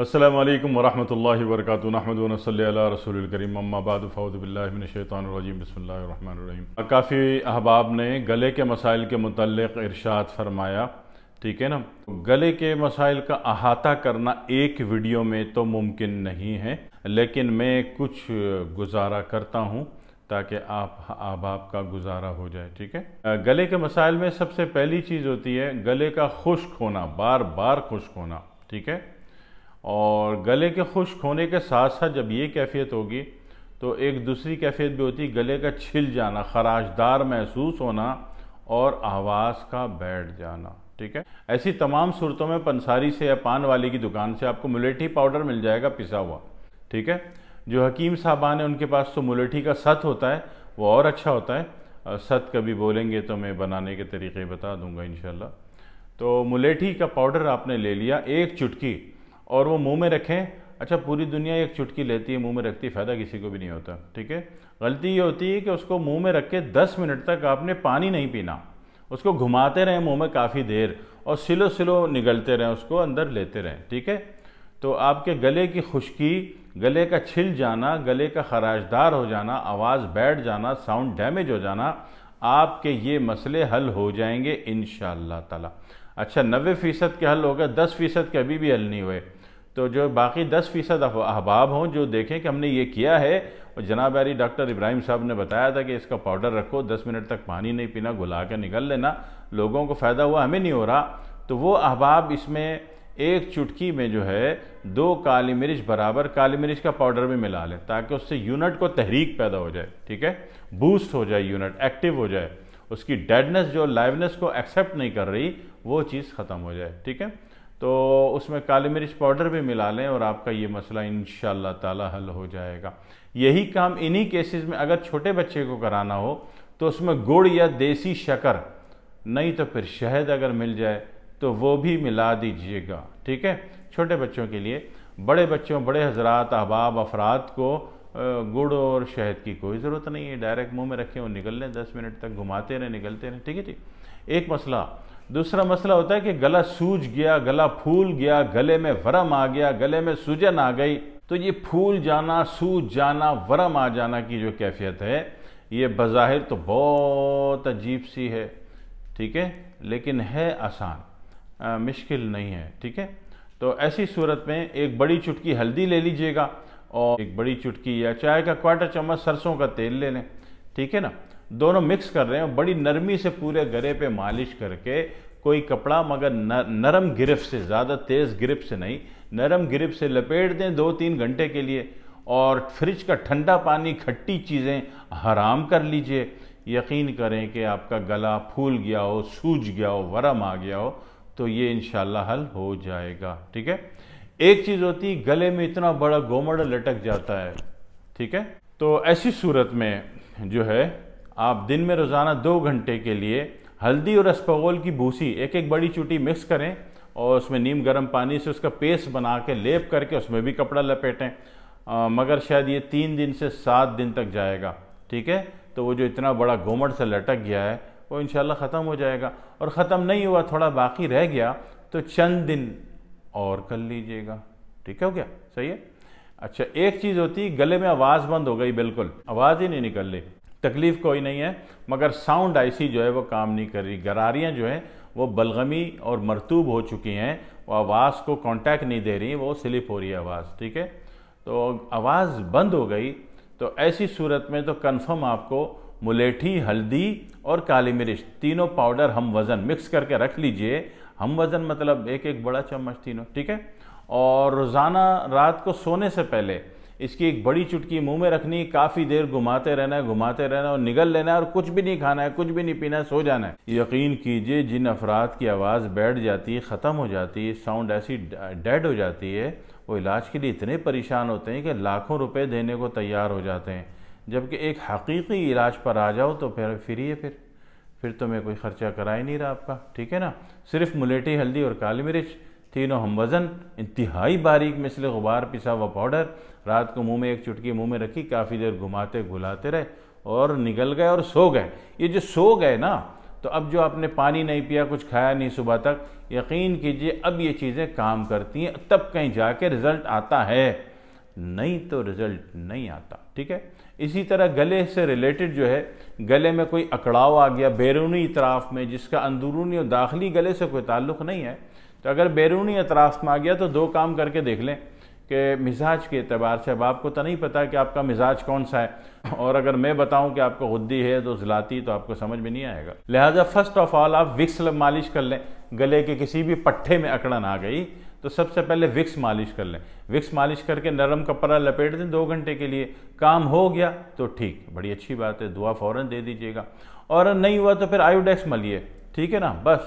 अल्लाम वरहमल वरक नहमद रसोल करीम अम्माबाद फ़ौज़बिल्लाशैतरजीम बसमीम काफ़ी अहबाब ने गले के मसाइल के मतलब इरशाद फरमाया ठीक है ना गले के मसाइल का अहाता करना एक वीडियो में तो मुमकिन नहीं है लेकिन मैं कुछ गुजारा करता हूँ ताकि आप अहबाब का गुजारा हो जाए ठीक है गले के मसाइल में सबसे पहली चीज़ होती है गले का खुश्क होना बार बार खुश्क होना ठीक है और गले के खुश्क होने के साथ साथ जब ये कैफियत होगी तो एक दूसरी कैफियत भी होती गले का छिल जाना खराशदार महसूस होना और आवाज़ का बैठ जाना ठीक है ऐसी तमाम सूरतों में पंसारी से या पान वाले की दुकान से आपको मुलेठी पाउडर मिल जाएगा पिसा हुआ ठीक है जो हकीम साहबान है उनके पास तो मुलेठी का सत होता है वो और अच्छा होता है सत कभी बोलेंगे तो मैं बनाने के तरीके बता दूंगा इन तो मुलेठी का पाउडर आपने ले लिया एक चुटकी और वो मुंह में रखें अच्छा पूरी दुनिया एक चुटकी लेती है मुंह में रखती है फ़ायदा किसी को भी नहीं होता ठीक है गलती ये होती है कि उसको मुंह में रख के दस मिनट तक आपने पानी नहीं पीना उसको घुमाते रहें मुंह में काफ़ी देर और सिलो सिलो निगलते रहें उसको अंदर लेते रहें ठीक है तो आपके गले की खुश्की गले का छिल जाना गले का खराशदार हो जाना आवाज़ बैठ जाना साउंड डैमेज हो जाना आपके ये मसले हल हो जाएंगे इन ताला अच्छा नबे फ़ीसद के हल हो गए दस फ़ीसद के अभी भी हल नहीं हुए तो जो बाकी दस फ़ीसद अहबाब हों जो देखें कि हमने ये किया है और जनाब अली डॉक्टर इब्राहिम साहब ने बताया था कि इसका पाउडर रखो दस मिनट तक पानी नहीं पीना घुला कर निकल लेना लोगों को फ़ायदा हुआ हमें नहीं हो रहा तो वो अहबाब इसमें एक चुटकी में जो है दो काली मिर्च बराबर काली मिर्च का पाउडर भी मिला लें ताकि उससे यूनिट को तहरीक पैदा हो जाए ठीक है बूस्ट हो जाए यूनिट एक्टिव हो जाए उसकी डेडनेस जो लाइवनेस को एक्सेप्ट नहीं कर रही वो चीज़ ख़त्म हो जाए ठीक है तो उसमें काली मिर्च पाउडर भी मिला लें और आपका ये मसला इन ताला हल हो जाएगा यही काम इन्हीं केसेस में अगर छोटे बच्चे को कराना हो तो उसमें गुड़ या देसी शकर नहीं तो फिर शहद अगर मिल जाए तो वो भी मिला दीजिएगा ठीक है छोटे बच्चों के लिए बड़े बच्चों बड़े हजरात अहबाब अफराद को गुड़ और शहद की कोई ज़रूरत नहीं है डायरेक्ट मुंह में रखें और निकल लें दस मिनट तक घुमाते रहें निकलते रहें ठीक है जी एक मसला दूसरा मसला होता है कि गला सूज गया गला फूल गया गले में वरम आ गया गले में सूजन आ गई तो ये फूल जाना सूज जाना वरम आ जाना की जो कैफियत है ये बज़ाहिर तो बहुत अजीब सी है ठीक है लेकिन है आसान मुश्किल नहीं है ठीक है तो ऐसी सूरत में एक बड़ी चुटकी हल्दी ले लीजिएगा और एक बड़ी चुटकी या चाय का क्वार्टर चम्मच सरसों का तेल ले लें ठीक है ना दोनों मिक्स कर रहे हैं बड़ी नरमी से पूरे गले पे मालिश करके कोई कपड़ा मगर नरम गिरफ से ज़्यादा तेज़ गिरफ से नहीं नरम गिरफ से लपेट दें दो तीन घंटे के लिए और फ्रिज का ठंडा पानी खट्टी चीज़ें हराम कर लीजिए यकीन करें कि आपका गला फूल गया हो सूज गया हो वरम आ गया हो तो ये इन हल हो जाएगा ठीक है एक चीज़ होती है गले में इतना बड़ा गोमड़ लटक जाता है ठीक है तो ऐसी सूरत में जो है आप दिन में रोज़ाना दो घंटे के लिए हल्दी और अस्पगोल की भूसी एक एक बड़ी चूटी मिक्स करें और उसमें नीम गर्म पानी से उसका पेस्ट बना के लेप करके उसमें भी कपड़ा लपेटें आ, मगर शायद ये तीन दिन से सात दिन तक जाएगा ठीक है तो वो जो इतना बड़ा घोमड़ से लटक गया है वो इन ख़त्म हो जाएगा और ख़त्म नहीं हुआ थोड़ा बाकी रह गया तो चंद दिन और कर लीजिएगा ठीक है हो गया सही है अच्छा एक चीज़ होती गले में आवाज़ बंद हो गई बिल्कुल आवाज़ ही नहीं निकल रही तकलीफ कोई नहीं है मगर साउंड आईसी जो है वो काम नहीं कर रही गरारियाँ जो हैं वो बलगमी और मरतूब हो चुकी हैं वो आवाज़ को कांटेक्ट नहीं दे रही वो स्लिप हो रही है आवाज़ ठीक है तो आवाज़ बंद हो गई तो ऐसी सूरत में तो कन्फर्म आपको मुलेठी हल्दी और काली मिर्च तीनों पाउडर हम वज़न मिक्स करके रख लीजिए हम वज़न मतलब एक एक बड़ा चम्मच तीनों ठीक है और रोज़ाना रात को सोने से पहले इसकी एक बड़ी चुटकी मुंह में रखनी काफ़ी देर घुमाते रहना है घुमाते रहना और निगल लेना है और कुछ भी नहीं खाना है कुछ भी नहीं पीना है सो जाना है यकीन कीजिए जिन अफराद की आवाज़ बैठ जाती है ख़त्म हो जाती है साउंड ऐसी डेड हो जाती है वो इलाज के लिए इतने परेशान होते हैं कि लाखों रुपए देने को तैयार हो जाते हैं जबकि एक हकीकी इलाज पर आ जाओ तो फिर फ्री है फिर फिर तो मैं कोई ख़र्चा करा ही नहीं रहा आपका ठीक है ना सिर्फ मुलेटी हल्दी और काली मिर्च तीनों हम वज़न इंतहाई बारीक मिसल गुबार पिसा हुआ पाउडर रात को मुंह में एक चुटकी मुंह में रखी काफ़ी देर घुमाते घुलाते रहे और निकल गए और सो गए ये जो सो गए ना तो अब जो आपने पानी नहीं पिया कुछ खाया नहीं सुबह तक यकीन कीजिए अब ये चीज़ें काम करती हैं तब कहीं जाके रिज़ल्ट आता है नहीं तो रिज़ल्ट नहीं आता ठीक है इसी तरह गले से रिलेटेड जो है गले में कोई अकड़ाव आ गया बैरूनी इतराफ़ में जिसका अंदरूनी और दाखिली गले से कोई ताल्लुक़ नहीं है तो अगर बैरूनी अतराफ़ में आ गया तो दो काम करके देख लें कि मिजाज के अतबार से अब आपको तो नहीं पता कि आपका मिजाज कौन सा है और अगर मैं बताऊं कि आपको गुद्दी है तो जलाती तो आपको समझ में नहीं आएगा लिहाजा फर्स्ट ऑफ ऑल आप विक्स मालिश कर लें गले के किसी भी पट्ठे में अकड़न आ गई तो सबसे पहले विक्स मालिश कर लें विक्स मालिश करके नरम कपड़ा लपेट दें दो घंटे के लिए काम हो गया तो ठीक बड़ी अच्छी बात है दुआ फ़ौर दे दीजिएगा और नहीं हुआ तो फिर आयोडेक्स मलिए ठीक है ना बस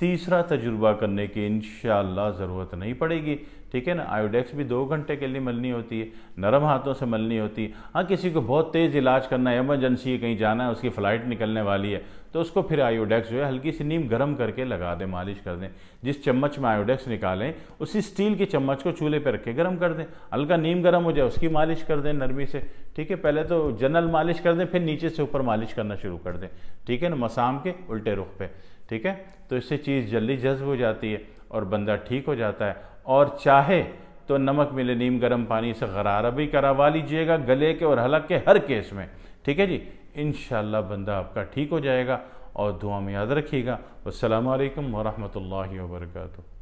तीसरा तजुर्बा करने की इन ज़रूरत नहीं पड़ेगी ठीक है ना आयोडेक्स भी दो घंटे के लिए मलनी होती है नरम हाथों से मलनी होती है हाँ किसी को बहुत तेज़ इलाज करना है एमरजेंसी कहीं जाना है उसकी फ़्लाइट निकलने वाली है तो उसको फिर आयोडेक्स जो है हल्की सी नीम गर्म करके लगा दें मालिश कर दें जिस चम्मच में आयोडेक्स निकालें उसी स्टील की चम्मच को चूल्हे पर रखें गर्म कर दें हल्का नीम गर्म हो जाए उसकी मालिश कर दें नरमी से ठीक है पहले तो जनरल मालिश कर दें फिर नीचे से ऊपर मालिश करना शुरू कर दें ठीक है ना मसाम के उल्टे रुख पे ठीक है तो इससे चीज़ जल्दी जज्ब हो जाती है और बंदा ठीक हो जाता है और चाहे तो नमक मिले नीम गर्म पानी से गरारा भी करवा लीजिएगा गले के और हलक के हर केस में ठीक है जी इन बंदा आपका ठीक हो जाएगा और दुआ में याद रखिएगा असलकम वरहमल वर्का